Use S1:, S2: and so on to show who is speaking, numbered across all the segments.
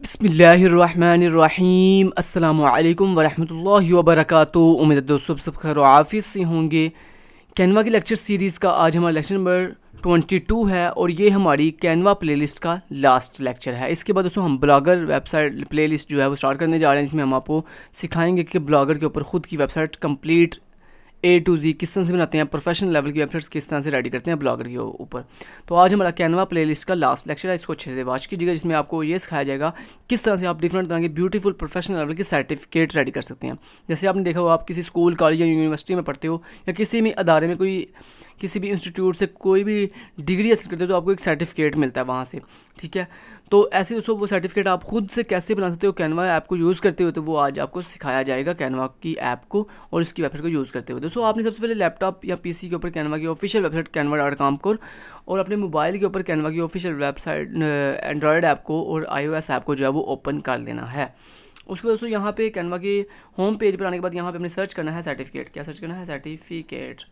S1: बसमीम् अल्लाम वरहमल वर्क उम्मीद दोस्तों सब खैर आफिस से होंगे कैनवा की लेक्चर सीरीज़ का आज हमारा लेक्चर नंबर 22 है और ये हमारी कैनवा प्लेलिस्ट का लास्ट लेक्चर है इसके बाद दोस्तों हम ब्लॉगर वेबसाइट प्लेलिस्ट जो है वो स्टार्ट करने जा रहे हैं जिसमें हम आपको सिखाएंगे कि ब्लॉगर के ऊपर ख़ुद की website complete A to Z किस तरह से बनाते हैं प्रोफेशनल लेवल की वेबसाइट्स किस तरह से रेडी करते हैं ब्लॉगर के ऊपर तो आज हमारा कैनवा प्लेलिस्ट का लास्ट लेक्चर है इसको अच्छे से वॉच कीजिएगा जिसमें आपको ये सिखाया जाएगा किस तरह से आप डिफरेंट तरह के ब्यूटीफुल प्रोफेशनल लेवल के सर्टिफिकेट रेडी कर सकते हैं जैसे आपने देखा हो आप किसी स्कूल कॉलेज या यूनिवर्सिटी में पढ़ते हो या किसी भी अदारे में कोई किसी भी इंस्टीट्यूट से कोई भी डिग्री हासिल करते हो तो आपको एक सर्टिफिकेट मिलता है वहाँ से ठीक है तो ऐसे दोस्तों वो सर्टिफिकेट आप खुद से कैसे बना सकते हो कैनवा ऐप को यूज़ करते हुए तो वो आज आपको सिखाया जाएगा कैनवा की ऐप को और इसकी वेबसाइट को यूज़ करते हुए दोस्तों आपने सबसे पहले लैपटॉप या पीसी के ऊपर कैनवा की official website Canva dot com को और अपने मोबाइल के ऊपर कैनवा की ऑफिशियल वेबसाइट एंड्रॉयड ऐप को और आई ऐप को जो है वो ओपन कर लेना है उसके बाद दोस्तों यहाँ पे कैनवा के होम पेज पर आने के बाद यहाँ पे हमने सर्च करना है सर्टिफिकेट क्या सर्च करना है सर्टिफिकेट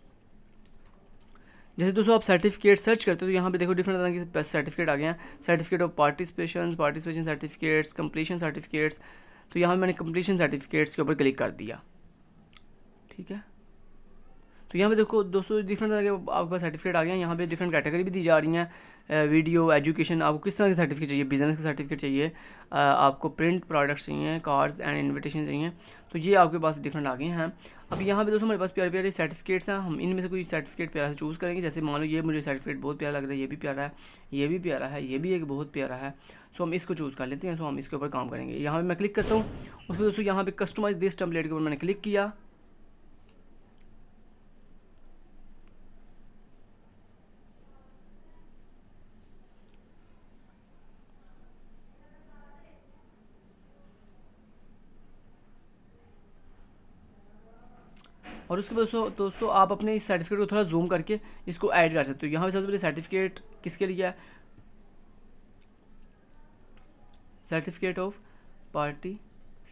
S1: जैसे दोस्तों आप सर्टिफिकेट सर्च करते हो तो यहाँ पे देखो डिफरेंट तरह के सर्टिफिकेट आ गए हैं certificate of participation participation certificates completion certificates तो यहाँ मैंने कम्पलीशन सर्टिफिकेट्स के ऊपर क्लिक कर दिया ठीक है तो यहाँ पे देखो दोस्तों डिफरेंट तरह के आपके पास सर्टिफिकेट आ गए हैं यहाँ पे डिफरेंट कैटेगरी भी दी जा रही हैं वीडियो एजुकेशन आपको किस तरह के सर्टिफिकेट चाहिए बिज़नेस के सर्टिफिकेट चाहिए आपको प्रिंट प्रोडक्ट्स चाहिए कार्ड्स एंड इन्विटेशन चाहिए तो ये आपके पास डिफरेंट आ गए हैं अब यहाँ पे दोस्तों हमारे पास प्यारे प्यारे सर्टिफिकेट्स हैं हम इनमें से कोई सर्टिफिकेट प्यारा से चूज़ करेंगे जैसे मान लो ये मुझे सर्टिफिकेट बहुत प्यारा लग रहा है ये भी प्यारा है ये भी प्यारा है ये भी एक बहुत प्यारा है सो हम इसको चूज़ कर लेते हैं सो हम इसके ऊपर काम करेंगे यहाँ पर मैं क्लिक करता हूँ उसमें दोस्तों यहाँ पर कस्टमाइज दिस टम्पलेट के ऊपर मैंने क्लिक किया और उसके बाद दोस्तों दोस्तों आप अपने इस सर्टिफिकेट को थोड़ा जूम करके इसको ऐड कर सकते हो यहाँ पर सबसे पहले सर्टिफिकेट किसके लिए है सर्टिफिकेट ऑफ पार्टी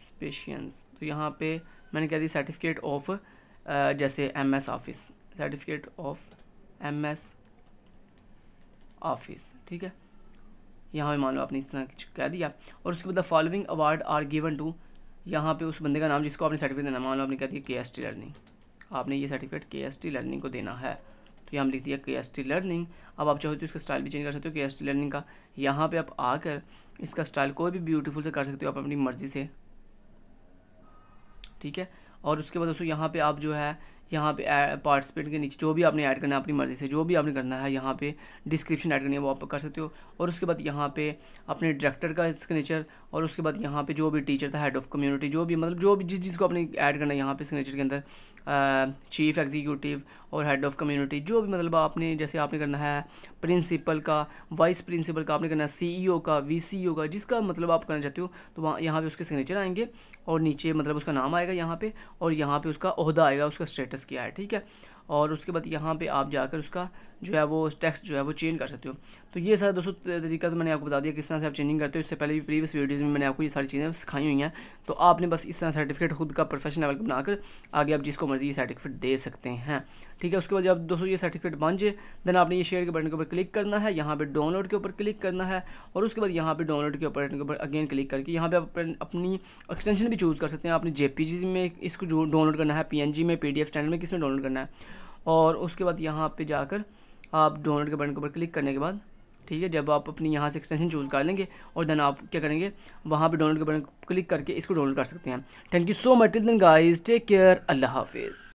S1: स्पेशियंस तो यहाँ पे मैंने कह दी सर्टिफिकेट ऑफ जैसे M S office certificate of M S office ठीक है यहाँ पे मान लो आपने इस तरह कह दिया और उसके बाद the following award are given to यहाँ पे उस बंदे का नाम जिसको आपने सर्टिफिकेट देना मान लो आपने कह दिया के एस टी लर्निंग आपने ये सर्टिफिकेट के एस टी लर्निंग को देना है तो यहाँ हम लिख दिया के एस टी लर्निंग अब आप चाहो तो इसका स्टाइल भी चेंज कर सकते हो के एस टी लर्निंग का यहाँ पे आप आकर इसका स्टाइल कोई भी ब्यूटीफुल से कर सकते हो आप अपनी मर्ज़ी से ठीक है और उसके बाद दोस्तों यहाँ पे आप जो है यहाँ पे पार्टिसिपेंट के नीचे जो भी आपने ऐड करना है अपनी मर्ज़ी से जो भी आपने करना है यहाँ पे डिस्क्रिप्शन ऐड करनी है वो आप कर सकते हो और उसके बाद यहाँ पे अपने डायरेक्टर का सिग्नेचर और उसके बाद यहाँ पे जो भी टीचर था हेड ऑफ़ कम्युनिटी जो भी मतलब जो भी जिस जिसको आपने ऐड करना है यहाँ पे सिग्नेचर के अंदर चीफ एग्जीक्यूटिव और हेड ऑफ़ कम्युनिटी जो भी मतलब आपने जैसे आपने करना है प्रिंसिपल का वाइस प्रिंसिपल का आपने करना है सी e का वीसीओ e का जिसका मतलब आप करना चाहते हो तो वहाँ यहाँ पर उसके सिग्नेचर आएंगे और नीचे मतलब उसका नाम आएगा यहाँ पर और यहाँ पर उसका अहदा आएगा उसका स्टेटस वापस किया है ठीक है और उसके बाद यहाँ पे आप जाकर उसका जो है वो टेक्स्ट जो है वो चेंज कर सकते हो तो ये सारा दोस्तों तरीका तो मैंने आपको बता दिया किस तरह से आप चेंजिंग करते हो इससे पहले भी प्रीवियस वीडियोज़ में मैंने आपको ये सारी चीज़ें सिखाई हुई हैं तो आपने बस इस तरह सर्टिफिकेट खुद का प्रोफेशनल लेवल बनाकर आगे आप जिसको मर्जी ये सर्टिफिकेट दे सकते हैं ठीक है उसके बाद जब दोस्तों ये सर्टिफिकेट बन जाए देन आपने ये शेयर के बटन के ऊपर क्लिक करना है यहाँ पर डाउनलोड के ऊपर क्लिक करना है और उसके बाद यहाँ पर डाउनलोड के बटन के ऊपर अगेन क्लिक करके यहाँ पर आप अपनी एक्सटेंशन भी चूज़ कर सकते हैं आपने जे में इसको डाउनलोड करना है पी में पी स्टैंडर्ड में किस में डाउनलोड करना है और उसके बाद यहाँ पे जाकर आप डोनेट के बटन के ऊपर क्लिक करने के बाद ठीक है जब आप अपनी यहाँ से एक्सटेंशन चूज़ कर लेंगे और देन आप क्या करेंगे वहाँ पे डोनेट के बटन क्लिक करके इसको डाउनलोड कर सकते हैं thank you so much till then guys take care अल्लाह हाफिज़